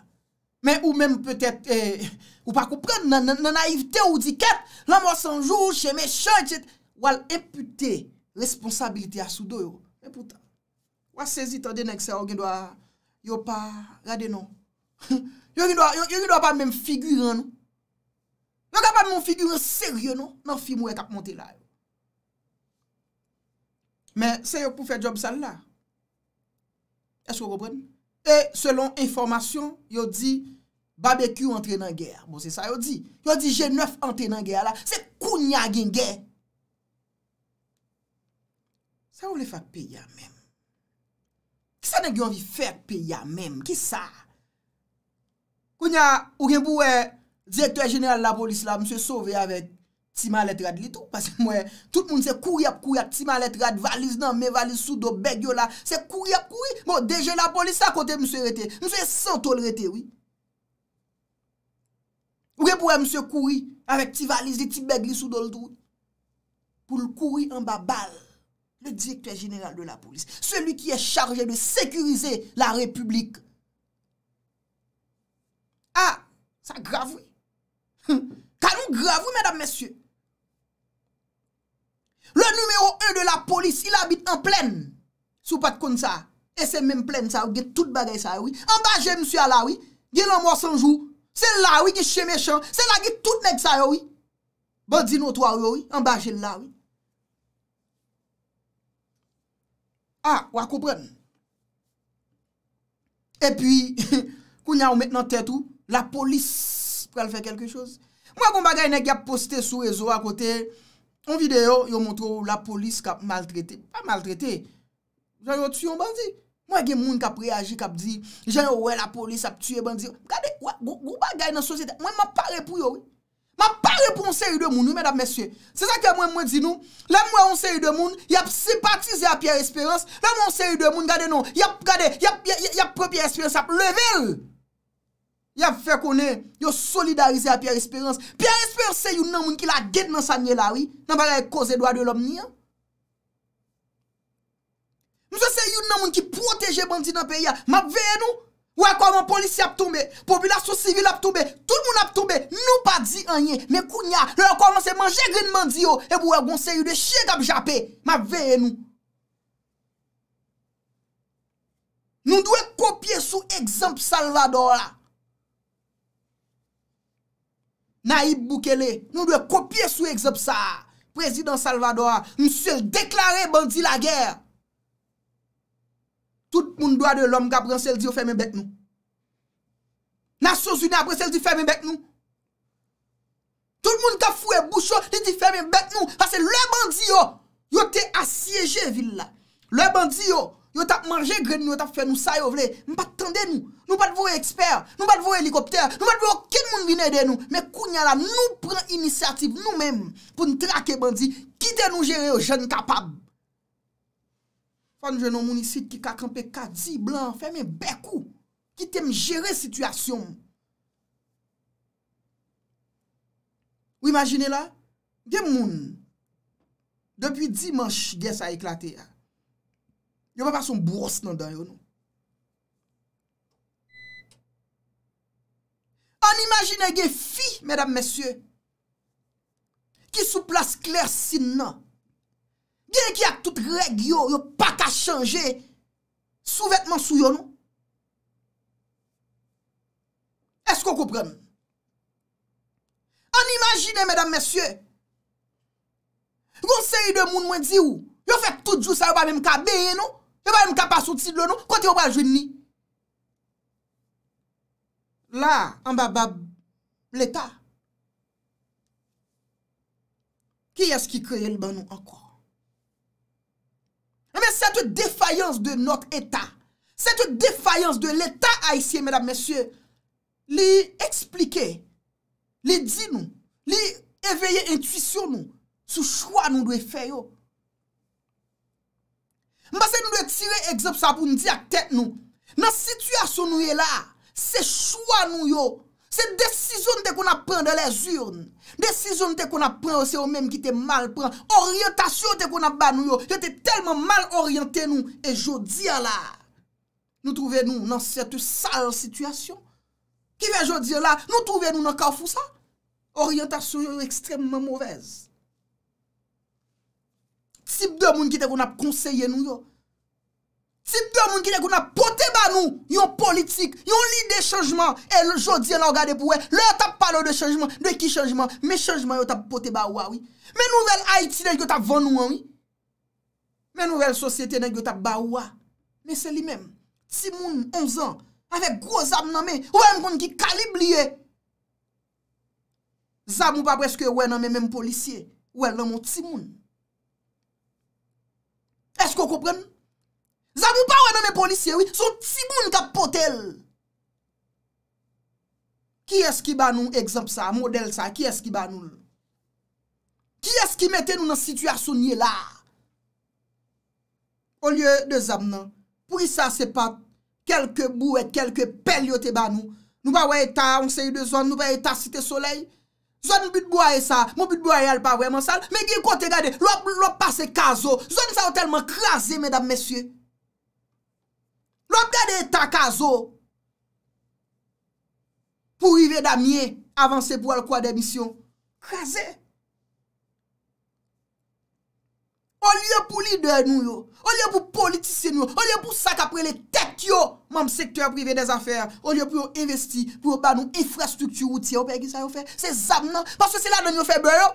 Men ou men peut-et, eh, ou pa koupren, nan naivite ou diket, lan mwa sanjou, cheme chanjit, wal impute responsabilite asudo yo. Men poutan. Wa sezi tonde nek se o gen do a, yo pa, gade non. non. Yo gen do a, yo gen do a pa mwen figuren nou. Yo gen do a pa mwen figuren serye nou. Nan fi mwen kap monte la yo. Men se yo pou fe job sal la. Esko gobrendi? E, selon informasyon, yo di, babekyu entrenan gèr. Bon, se sa yo di. Yo di, jè neuf entrenan gèr la. Se kounya gen gèr. Sa yo le fèk pe ya mèm. Ki sa ne gen anvi fèk pe ya mèm? Ki sa? Kounya, ou gen bouè, diè tè genèl labo l'islam se sove avèd. Ti malet rad li tou. Pase mwen, tout moun se kouy ap kouy ap, ti malet rad valiz nan, me valiz sou do beg yo bon, la, se kouy ap kouy. Mwen, deje la polis sa kote msè rete. Msè sento l rete, oui. Ouye pouè msè kouy, avek ti valiz li, ti beg li sou do l tou. Poul kouy an ba bal, le direktor general de la polis, seli ki e charje de sekurize la republik. Ah, sa gravou. Kan nou gravou, mèdam mèsyè. Le numero 1 de la polis, il habite en plen. Sou pat kon sa. E se men plen sa ou. Ge tout bagay sa ou. An bagye msou ala ou. Ge l'an mwos anjou. Se la ou. Ge cheme chan. Se la ou. Ge tout neg sa ou. Bon zinot wawou ou. An bagye l'a ou. Ah, wakopren. E pi, kou nyaw met nan tet ou. La polis pou al fe kelke chos. Mwakon bagay neg ya poste sou rezo akote... On vide yo, yo montrou la polis kap maltrete. Pa maltrete, jan yo tsyon bandi. Mwen gen moun kap reaji, kap di, jan yo wè la polis ap tsyon bandi. Gade, wè, gwa bagay nan sosyete, mwen ma pare pou yo. Ma pare pou onsè yu de moun, yu mèd ap mesye. Se zan ke mwen mwen di nou, lè mwen onsè yu de moun, yap sepati zè ap yè esperans, lè mwen onsè yu de moun, gade non, yap propi esperans ap level. Ya fe konen, yo solidarize a Pierre Espérance. Pierre Espérance se yon nan moun ki la ged nan sa nye la, oui? Nan ba la e koze doa de lom ni, an? Nou se se yon nan moun ki proteje bandi nan peyi, an? Ma veye nou? Ou e kwa moun polisi ap toube? Populasyon sivil ap toube? Tout moun ap toube? Nou pa di anye. Me kounya, nou e kwa moun se manje green mandi, o? E pou e goun se yon de oh. che gabjapè. Ma veye nou? Nou dwe kopye sou ekzamp Salvador, a? Naib Boukele, nou dwe kopye sou egzop sa. Prezident Salvador, msèl deklare bandi la gèr. Tout moun dwa de lom ga prensèl di ou fèmèn bèk nou. Nasos Unè a prensèl di fèmèn bèk nou. Tout moun ka fouè boucho di di fèmèn bèk nou. Fase lè bandi yo, yo te asieje vil la. Lè bandi yo. Yo tap manje gren nou, yo tap fè nou sa yo vle, nou pat tende nou, nou pat vò ekspert, nou pat vò helikopter, nou pat vò ken moun bine de nou. Mè kounya la, nou pren inisiatif nou mèm pou nou trake bandi, ki te nou jere yo jen kapab. Fè nou jen nou moun isit ki kakampe ka, di blan, fè mè bè kou, ki tem jere situasyon. Ou imagine la, gen moun, depi dimanche gen sa eklate ya. Yon pa pa son bros nan dan yon nou. An imagine gen fi, medan mesye, ki sou plas kler sin nan. Gen ki ak tout reg yo, yo pa ka chanje sou vetman sou yon nou. Esko koupren? An imagine, medan mesye, yon se yi de moun mwen di ou, yo fek tout jou sa yo pa men kabeye nou. Se ba yon kapa sotid lo nou, kote yon ba jwen ni. La, an ba ba, l'Etat. Ki yas ki koe yon ban nou an kwa? Emen, sete defayans de not Eta. Sete defayans de l'Etat a yisiye, mèdame, mèsyè. Li explike, li di nou, li eveye intuisyon nou. Sou chwa nou dwe feyo. Mbase nou dwe tire egzop sa pou nou di ak tèt nou. Nan situasyon nou yè la, se chouan nou yo. Se desizyon te kon ap pren de les urn. Desizyon te kon ap pren, se ou menm ki te mal pren. Oriyantasyon te kon ap ban nou yo. Se te telman mal oryantè nou. E jodi ya la, nou trouve nou nan sete sal situasyon. Ki ve jodi ya la, nou trouve nou nan kaw fousa. Oriyantasyon yo yò ekstremman mouvez. Sip de moun ki te kon ap konseye nou yo. Sip de moun ki te kon ap pote ba nou. Yon politik. Yon li de chanjman. E ljodien la o gade pou we. Le yo tap palo de chanjman. De ki chanjman. Me chanjman yo tap pote ba wawi. Me nouvel Haiti nek yo tap van wawi. Me nouvel sosyete nek yo tap ba wawi. Me se li mem. Ti moun 11 an. Afe gwo zab nan me. Ouwe moun ki kalib liye. Zab moun pa preske ouwe nan me mem polisye. Ouwe laman ti moun. Esko kopren? Zabou pa wè nan men polisye wè? Son tiboun kap potel. Ki eski ban nou ekzamp sa? Model sa? Ki eski ban nou? Ki eski mette nou nan situasyon nye la? Ou lye de zam nan? Pou yisa se pa kelke bou et kelke pel yote ban nou? Nou ba wè etan onse yi de zon? Nou ba etan site soley? Zon nou bit boye sa, moun bit boye al pa vwèman sal, men gen kote gade, lop passe kazo, zon sa ou telman krasè, mèdame, mèsyè. Lop gade ta kazo, pou yve damye avanse pou al kwa demisyon. Krasè. Ou liye pou lider nou yo, ou liye pou politise nou yo, ou liye pou sak apre le tek yo, mam sektory privé des afer, ou liye pou yo investi non? pou yo ban nou infrastruktury outi yo pek ki sa yo fe, se zap nan, paswè se la don yo fe be yo.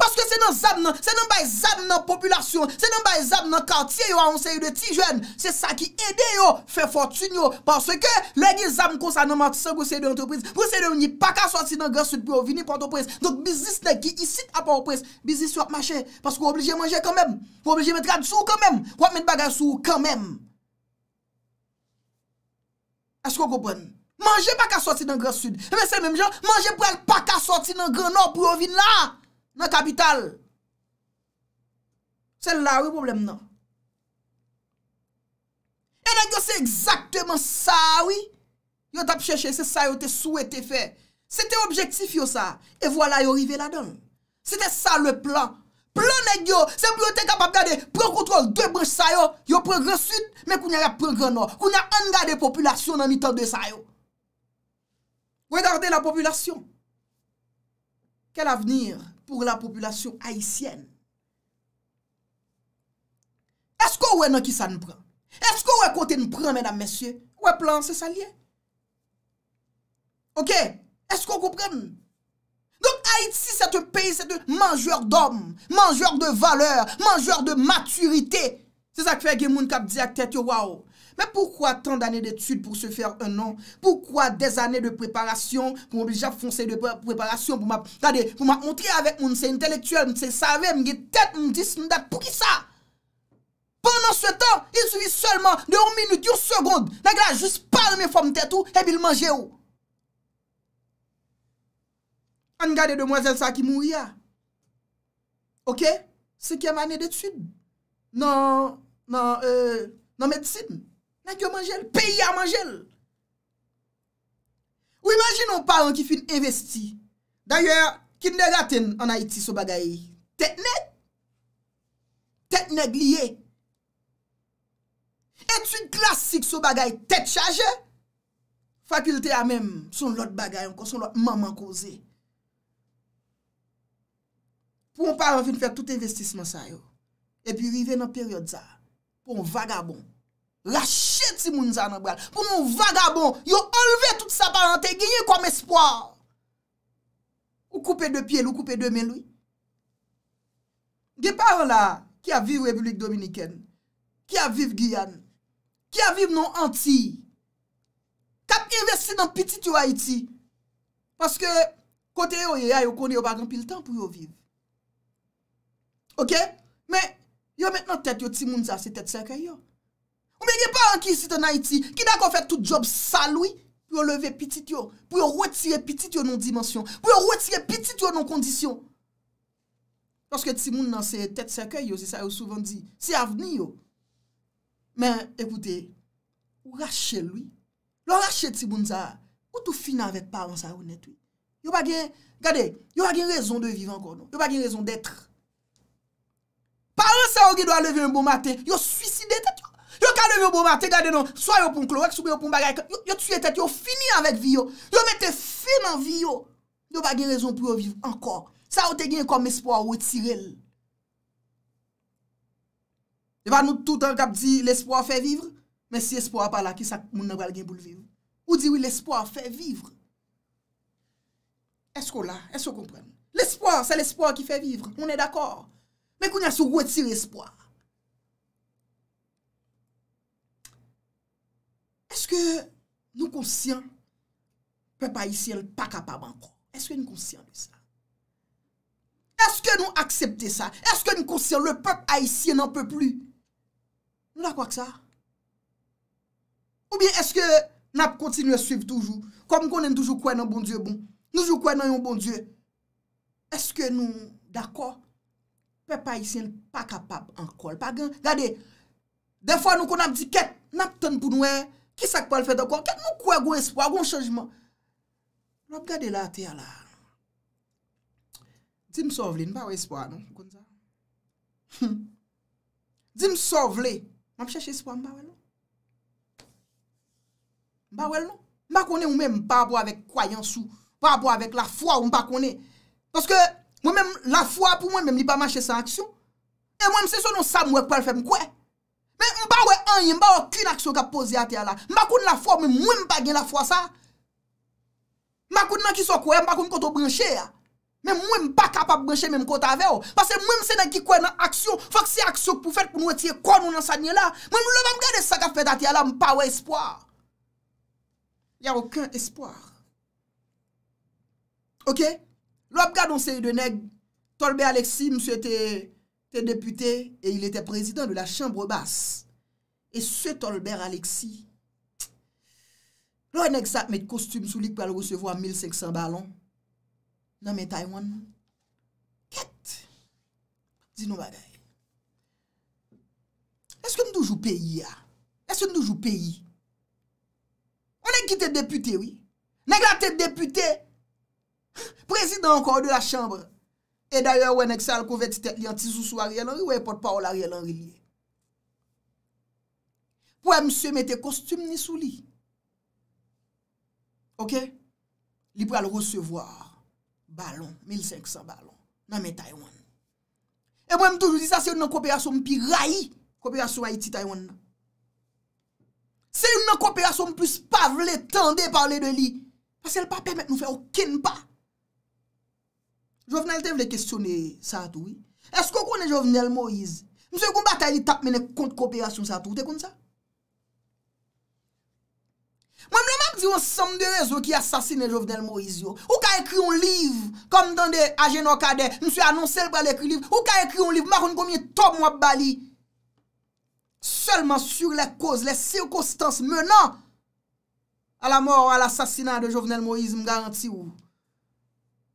Paske se nan zan non, nan, se nan bay zan nan populasyon, se nan bay zan non, nan kantye yo a on se yo de ti jwen, se sa ki ede yo, fe fortun yo. Paske le gen zan konsa nan matisa yo se yo de entreprise, pou se yo ni paka soti nan Grand Sud pou yo vini panto prese. Donk bizisne ki isit apan o prese, bizis yo ap mache, paske ou oblije manje kanmem, ou oblije met rad sou kanmem, ou ap met bagay sou kanmem. Asko ou kopwen? Manje paka soti nan Grand Sud, men eh se menm jan, manje pou el paka soti nan Grand Nord pou yo vini la. Nan kapital. Se la we problem nan. E nan yo se exakteman sa we. Yo tap cheche se sa yo te sou ete fe. Se te objektif yo sa. E vo la yo rive la don. Se te sa le plan. Plan nan yo. Se yo te kapap gade. Pren kontrol. De brech sa yo. Yo preg re suit. Men koun ya preg re non. Koun ya an gade populasyon nan mitan de sa yo. Regarde la populasyon. Kel avenir? pou la populasyon haisyen. Esko ouwe nan ki non sa nou pran? Esko ouwe kote nou pran, mèdam mesye? Ouwe plan se sa liye? Ok? Esko ou kompreme? Donk Haïti, sete peyi, sete manjèr dòm, manjèr dò valeur, manjèr dò maturite. Se sa kwe gemoun kap di ak tèt yo wawo. Mè poukwa tan d'anè d'étude pou se fèr un an? Poukwa des anè de preparasyon pou m'oblija fonse de preparasyon pou m'a... Tade, pou m'a ontri avèk moun se intelektuel, moun se save, moun ge tèt, moun dis, moun dat, pou ki sa? Ponan se tan, il zvi seulement de on minute, yon seconde. Nè glas, jous pal mè fòm tèt ou, e bil manje ou. An gade demoisèl sa ki moun ya. Ok? Se kemanè d'étude. Nan, nan, nan, euh, nan medsit mè. Nèk yo manjel? Pey ya manjel? Ou imajin nou paran ki fin investi? Danyè, Kindergaten an Haiti sou bagay, tet neg? Tet neg liye? Et tu klasik sou bagay, tet chaje? Fakilte ya menm, son lot bagay an kon, son lot maman koze. Pou ou paran fin fè tout investisman sa yo, e pi rive nan peryot za, pou ou vagabon, lash, pou moun vagabon yo ouleve tout sa parente genye kom espoir ou koupe de piel ou koupe de melou genye par la ki a viv webulik dominiken ki a viv gyan ki a viv non anti kap investi nan pitit yo Haiti paske kote yo ye a yo kone yo bagan pil tan pou yo viv ok men yo metnan tet yo Timunza se tet seke yo Ou mè gen par an ki si te naiti, ki nan kon fè tout job saloui, pou yo leve pitit yo, pou yo wè tire pitit yo non dimansyon, pou yo wè tire pitit yo non kondisyon. Lorske tiboun nan se tèt sekè yo, se sa yo souvan di, se avni yo. Mè, epoute, ou rache loui, lò rache tiboun zara, koutou fina avèk par an sa ou netou. Yo bagen, gade, yo bagen rezon de vivan non. kono, yo bagen rezon detre. Par an sa ou gè do a leve un bon matè, yo su, yo kadevi yo boba, te gade nan, swa yo pou nklo, wèk soube yo pou mbaga, yo tsuye tet, yo fini anvek vi yo, yo mette firman vi yo, yo bagen rezon pou yo viv, ankor, sa ou te gen kom espwa ou etirel. Je va nou tout an kap di, l'espwa fè viv, men si espwa pa la ki sa moun nan bal gen bou l'vi yo, ou di wè l'espwa fè viv, esko la, esko kompreme, l'espwa, se l'espwa ki fè viv, moun e dakor, men koun yasou wè etire espwa, nou konsyen pep haisyen pa kapab anpon? Eske nou konsyen nou sa? Eske nou aksepte sa? Eske nou konsyen le pep haisyen anpon pli? Nou la kwa ksa? Ou bien eske nap kontinuye suif toujou? Kom konen toujou kwen nan bon die bon? Noujou kwen nan yon bon die? Eske nou dako? Pep haisyen pa kapab anpon? Pa gen, gade, defo nou kon ap di ket, nap ton pou nou e? E, Ki sak pa l fè de kwa? Kèk nou kwe gwe espwa? Gon chanjman? Rop gade la te ala. Dime so vle. Mwen pa wè espwa non? Dime so vle. Mwen chèche espwa mwen pa wè non? Mwen pa wè non? Mwen pa konè ou mè mwen pa wè kwa yansou. Pa wè kwa la fwa ou mwen pa konè. Koske mwen mèm la fwa pou mwen mèm li pa manche sanksyon. E mwen mwen se son nou sa mwen kwa l fè mwen kwe. Mwen mwen mwen mwen mwen mwen mwen mwen mwen mwen mwen mwen mwen mwen mwen mwen mwen mwen mwen mwen Mba we an yi, mba wak yi ak syo kap pose ati ala, Mba koun la fwa, mba mwen mpa gen la fwa sa, Mba koun nan ki so kou, mba koun koto branshe, Mba mwen mpa kapap branshe men mkoto ave, Pase mwen mse nan ki kou nan aksyon, Fak se aksyon pou fwek pou nou etye kou an yon ansanye la, Mwen mwe lopam gade sa ka fed ati ala, mpa we espwa, Ya wak yon espwa, Oke, lop gade on se yidone, Tolbe Aleksim, se te... Te depute, e il ete prezident de la chambre bas. E svetol ber Alexi. Loi nek sa met kostum sou lik pe al recevo a 1500 balon. Nan men Taiwan. Ket! Zinou bagay. Eske nou jou peyi ya? Eske nou jou peyi? Onen ki te depute, oui? Nenke la te depute? Prezident anko de la chambre bas. E daye wè nèk sa l kouve ti tèk li an ti sou sou a rè lan rè, wè pot pa ou la rè lan rè li. Wè mse mette kostum ni sou li. Ok? Li pou al recevwa balon, 1500 balon, nan mè Taiwan. E wè m toujou di sa, se yon nan kopera som pi rayi, kopera som a iti Taiwan nan. Se yon nan kopera som pi spavle, tende parle de li, pasèl pa pèmet nou fè okin pa. Jovenel te vle kestyonè sa tou. Esko konè Jovenel Moïse? Mse kon batay li tap menè kont kooperasyon sa tou. Te kon sa? Mwen mleman ki di yon sam de rezo ki asasine Jovenel Moïse yo. Ou ka ekri yon liv? Kom dende Agen Okade, mse anonsel pa l'ekri liv. Ou ka ekri yon liv? Mwen kon komye tom wap bali. Selman sur le koz, le sirkostans menan a la mor ou a l'asasina de Jovenel Moïse mgaranti ou.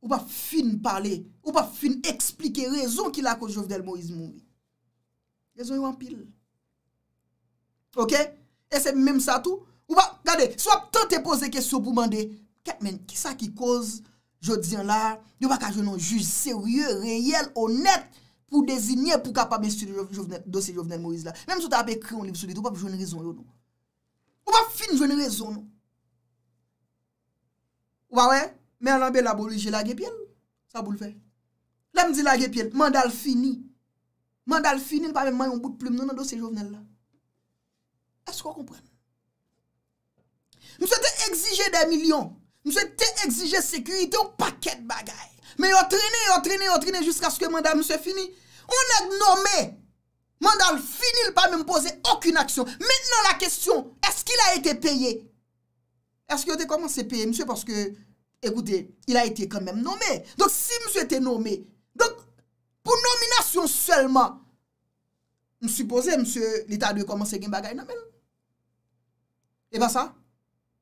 Ou pa fin parle, ou pa fin explike rezon ki la koche Jovenel Moïse mouni. Rezon yon anpil. Ok? E se mèm sa tout. Ou pa, gade, sou ap tan te pose kesyon pou mande, Ket men, ki sa ki koz, jo diyan la, Yo pa ka jounon juj serye, reyel, onet, pou dezine pou kapame studi Jovenel Moïse la. Mèm sou ta ap ekre yon liv sou dit, yo pa jounon rezon yon nou. Ou pa fin jounon rezon nou. Ou pa wè? Ou pa wè? Men anbe la boule, jè lage pièl, sa boule fè. La m di lage pièl, mandal fini. Mandal fini, l pa mèm man yon bout ploum nou nan do se jovnel la. Eskwa kompren? Mse te exige de milyon. Mse te exige sekurite ou pakèt bagay. Men yon trinè, yon trinè, yon trinè, jist ka skè mandal, mse fini. Onèk nomè, mandal fini, l pa mèm pose akoun aksyon. Mètenan la kestyon, esk il a ete peyè? Esk yote koman se peyè, mse, paske... Ekoute, il a ete kanmen nomé. Donk si msè ete nomé, donk pou nominasyon selman, msè suppose msè l'ita de komense gen bagay nan men. E ban sa,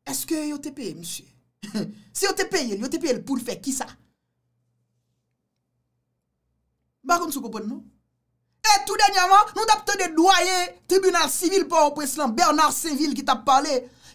eske yo te peye msè? Si yo te peye, yo te peye l'poul fè, ki sa? Bakon sou kopon nou? E tout denyaman, nou tapte de doye tribunal sivil pou anpweslan Bernard Seville ki tap pale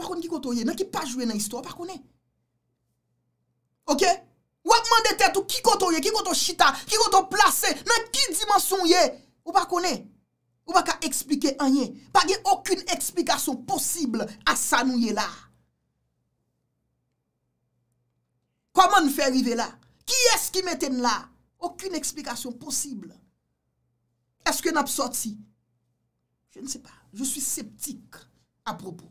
Ou pa konen ki koto ye? Nan ki pa jwe nan histo? Ou pa konen? Ok? Ou akman de tèt ou ki koto ye? Ki koto chita? Ki koto plase? Nan ki dimansyon ye? Ou pa konen? Ou pa ka eksplike anye? Pa gen okun eksplikasyon posible a sa nou ye la? Koman nou fè rive la? Ki esk ki meten la? Okun eksplikasyon posible. Esk gen ap soti? Je ne se pa. Je sou septik apropo.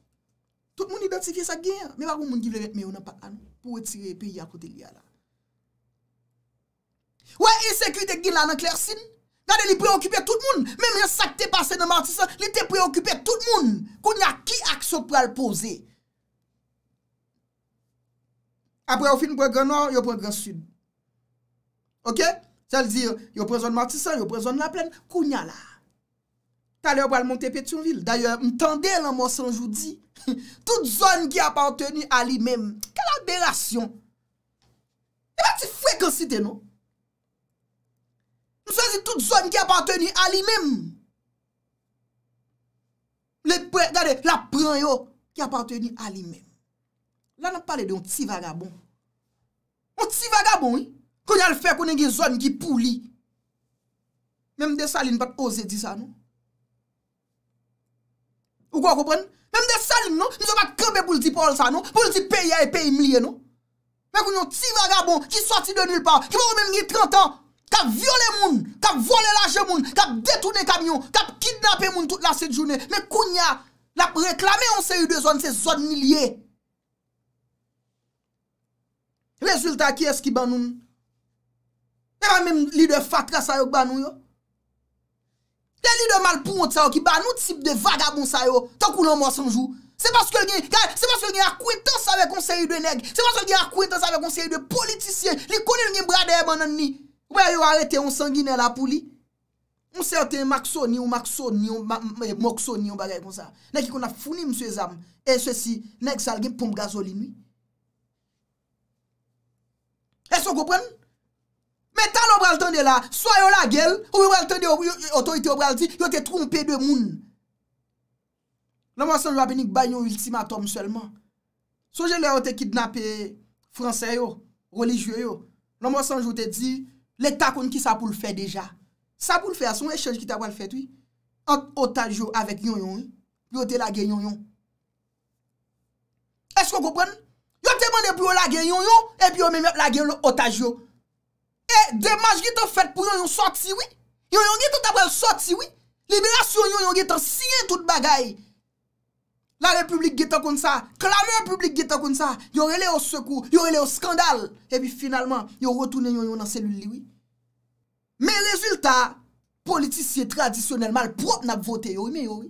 Tout moun identifiye sa gen ya. Mè wakou moun giv lè mè ou nan pat an. Pou wè tire pe yi akote liya la. Wè, e sekri de gen la nan kler sin. Gade li preokipe tout moun. Mè mè sakte pase nan Martisan. Li te preokipe tout moun. Koun ya ki akso pral pose. Apre ou fin prekren or, yo prekren sud. Ok? Jal dire, yo prezon Martisan, yo prezon la plen. Koun ya la. Tale yo pral monte peti yon vil. Dalyo, m tende la monsan joudi. Tout zon ki apan teni a li menm. Kala de rasyon? E pa ti fwekansite nou? Mwen se zi tout zon ki apan teni a li menm. Le pre, gade, la pre yo, ki apan teni a li menm. La nan pale de yon ti vagabon. Yon ti vagabon yi, kwen yal fe kwen yon zon ki pou li. Mem de sali nou pat oze di sa nou. Ou kwa koupen? Mem de salim nou, miz wap ak krebe pou ldi pol sa nou, pou ldi peye e peye mlye nou. Mè kounyon ti vagabon, ki soti de nil pa, ki moun mè mngi 30 an, kap viole moun, kap vole laje moun, kap detounen kamyon, kap kidnape moun tout la set jounen. Mè kounya, lap reklame yon se yu de zon, se zon mlye. Rezultat ki eski ban nou? Mè mè mwen li de fat kasa yon ban nou yo? Te li de mal pou moun sa yo ki ba nou tip de vagaboun sa yo tan kou nan moun sanjou. Se baske li gen, kare, se baske li gen akouen tan sa vek moun seri de neg, se baske li gen akouen tan sa vek moun seri de politisyen, li koni li gen brade e manan ni, kou mwen yo arete moun sangine la pou li. Moun seri te makso ni, ou makso ni, ou mokso ni, ou bagay kon sa. Nek ki kon a founi moun se zam, e se si nek se al gen pom gazoli nwi. E so goprenn? Metan ou bral tande la, so yo la gel, ou bral tande otorite ou bral di, yo te trompe de moun. Nanman sanj ou apenik banyo ultimatom selman. So jen la yo te kidnape franse yo, religyo yo. Nanman sanj ou te di, le takon ki sa pou l fe deja. Sa pou l fe ason, e chanj ki ta wale fet oui. An otaj yo avek yon yon yon, yo te la gen yon yon. Esko koupen? Yo te mande pou yo la gen yon yon, e pi yo menmep la gen yon otaj yo. E, demaj gite fèt pou yon yon soti, wè? Yon yon gite tout apre yon soti, wè? Liberasyon yon yon gite an siye tout bagay. La republik gite kon sa. Klavye republik gite kon sa. Yon rele yon sekou, yon rele yon skandal. E bi finalman, yon rotounen yon yon nan selul li, wè? Me rezultat, politisye tradisyonel mal prop na bvote, yowi, me yowi.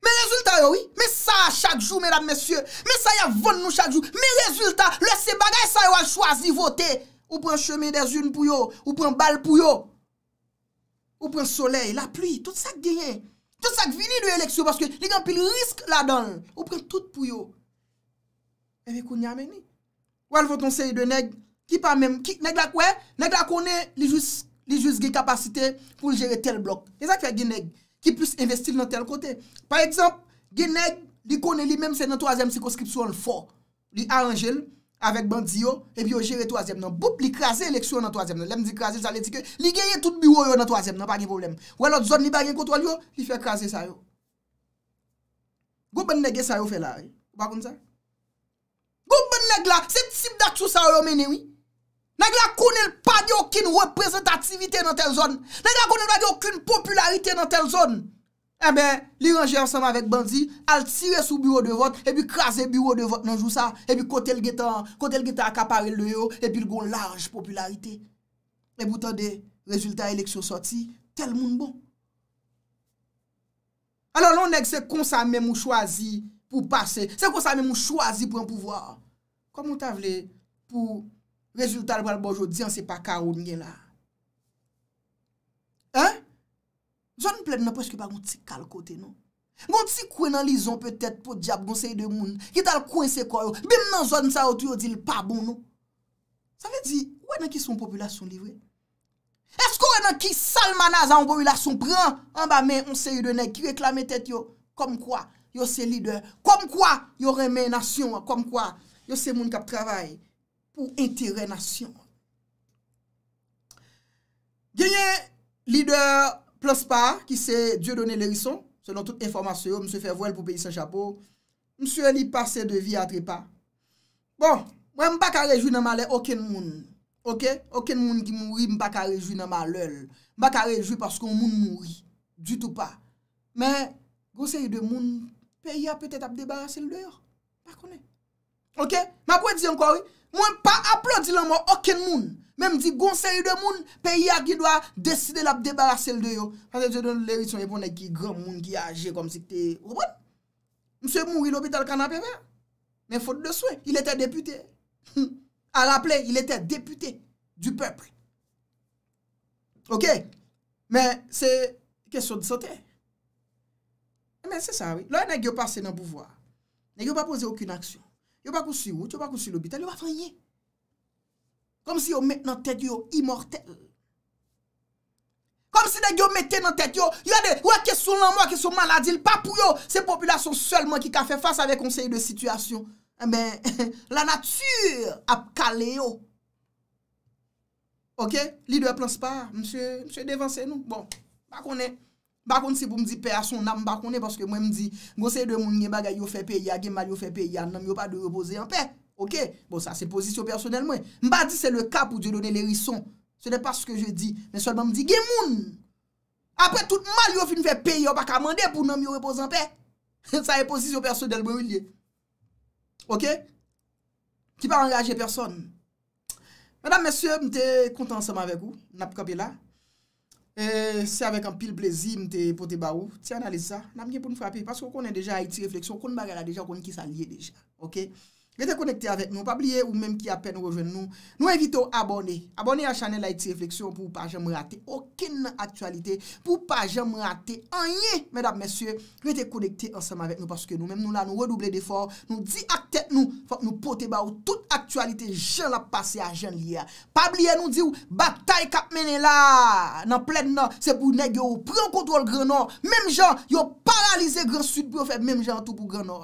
Me rezultat, yowi. Me sa a chakjou, mèdame, mèsye. Me sa yavon nou chakjou. Me rezultat, lese bagay sa yowan chwazi vote, yowi. Ou pren cheme de zune pou yo, ou pren bal pou yo, ou pren soley, la pluye, tout sa gwenye, tout sa gwenye de l'eleksyon, paske li gen pil riske la don, ou pren tout pou yo, ewe eh konye ameni. Ou al fote onseye de neg, ki pa men, neg la kwen, neg la kone, li jous, li jous gen kapasite pou jere tel blok. E sa ki fè gen neg, ki pwis investi nan tel kote. Par eksemp, gen neg, li kone li menm se nan toazem sikoskripsyon fò, li anjel fò. Avek bandi yo, epi yo jere 3e nan. Bup, li krasi eleksyon nan 3e nan. Lem di krasi, laleti ke, li geye tout biro yo nan 3e nan, pa gen problem. Wè lòt zon li bagen koutwal yo, li fè krasi sa yo. Gòp mè nè gè sa yo fè la, wè? Bakon sa? Gòp mè nè gè la, se tip da chou sa yo mè nè wè? Nè gè la kounel pa di okin reprezentativite nan tel zon? Nè gè la kounel pa di okin popularite nan tel zon? Ebe, eh li rangi ansama vek bandi, al tire sou bureau de vot, ebi kraze bureau de vot nan jou sa, ebi kote l getan, kote l getan akapare le yo, ebi l gon laj popularite. Ebi ou ta de rezultat eleksyon soti, tel moun bon. Alon loun neg se konsa mè mou chwazi pou pase, se konsa mè mou chwazi pou an pouvoar. Kwa moun ta vle pou rezultat bral bojo diyan se pa ka ou mwen la. Hein? Zon plen nan pweske pa goun ti kal kote nou. Goun ti kwen nan lison pwetet pou diap goun se yi de moun. Ki tal kwen se kwa yo. Bim nan zon sa otu yo di l pa bon nou. Sa ve di, wè nan ki son populasyon livre? Esko wè nan ki salmanaz an goun yi la son pran? An ba men yon se yi de nek ki weklame tet yo. Kom kwa yon se lider? Kom kwa yon remenasyon? Kom kwa yon se moun kap travay? Pou enterenasyon. Genye lider moun. Plos pa, ki se die donen le rison, selon tout informasyon, mse fe vwel pou peyi se chapo, mse li pase de vi atre pa. Bon, mwen mba kare ju nan male oken moun. Ok? Oken moun ki mouri mba kare ju nan male lel. Mba kare ju parce kon moun mouri. Du tout pa. Men, gose yu de moun, peyi a petet ap debarase l deyor. Mwa konen. Ok? Mwa kwen di anko yu? Mwen pa aplod, di lan mwen, oken moun. Mwen mdi goun seri de moun, peyi a gido a deside la bdebarase l de yo. Fante, dje don l eriton, e bon e ki gran moun ki aje, kom si te, ou bon. Mse mouri l obital kan apere. Men fote de sou, il ete depute. A rappele, il ete depute du peple. Ok? Men se, kesyon di sote. Eh, men se sa, oui. Loi, ne gyo pase nan pouvoi. Ne gyo pa pose okun aksyon. Yo pa kousi mou, yo pa kousi l'hobitel, yo pa fanyen. Kom si yo met nan tèt yo imortel. Kom si nan yo mette nan tèt yo, yo a de wakè sou lan mò, wakè sou maladil. Pa pou yo, se populasyon selman ki ka fè fass avè konsey de situasyon. Mè, la natyur ap kale yo. Ok, li dwe plans pa, msye devanse nou. Bon, pa konè. Bakon si pou mdi pe a son nam bakon e, paske mwen mdi, gonseye de moun nye bagay yo fe pe, ya gen mal yo fe pe, ya nanm yo pa de repose an pe. Ok? Bon sa, se pozisyon personel mwen. Mba di se le ka pou di donen leri son. Se ne paske je di, men solman mdi, gen moun, apre tout mal yo fi nfe pe, yo pa kamande pou nanm yo repose an pe. Sa e pozisyon personel mwen mwen liye. Ok? Ki pa rengaje person. Menam mesye, mte kontan seman vek ou, nap kapela, Eh, Se avek an pil plezi mte pote ba ou, ti analize sa, nam gen pou nou frapi, pasko konen deja a iti refleksyon, konen bagara deja, konen ki sa liye deja, ok? Ve te konekte avek nou, pa bliye ou menm ki apen rejwen nou, nou evite ou abone, abone an chanel la iti refleksyon pou pa jem rate, okin nan aktualite, pou pa jem rate, anye, menap mesye, ve te konekte ansem avek nou, paske nou menm nou la nou redouble de for, nou di akte nou, fok nou pote ba ou tout aktualite jen la pase a jen liya, pa bliye nou di ou batay kapmene la, nan plek nan, se pou neg yo ou pren kontrol Greno, menm jan, yo paralize Gren Sud profe, menm jan an tou pou Greno,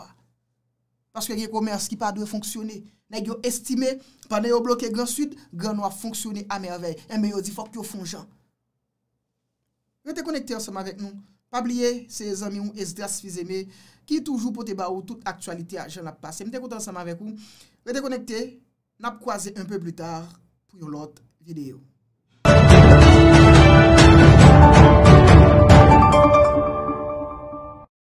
Paske genye komers ki pa dwe fonksyonne. Nè genyo estime, pa nè yo bloke gen suite, genyo a fonksyonne a merveil. En men yo di fok ki yo fonjan. Mwen te konekte ansama vek nou. Pabliye se zami ou es dras fizeme. Ki toujou pote ba ou tout aktualite a jen la passe. Mwen te konekte ansama vek ou. Mwen te konekte, nap kwaze un peu blu tar pou yon lot videyo.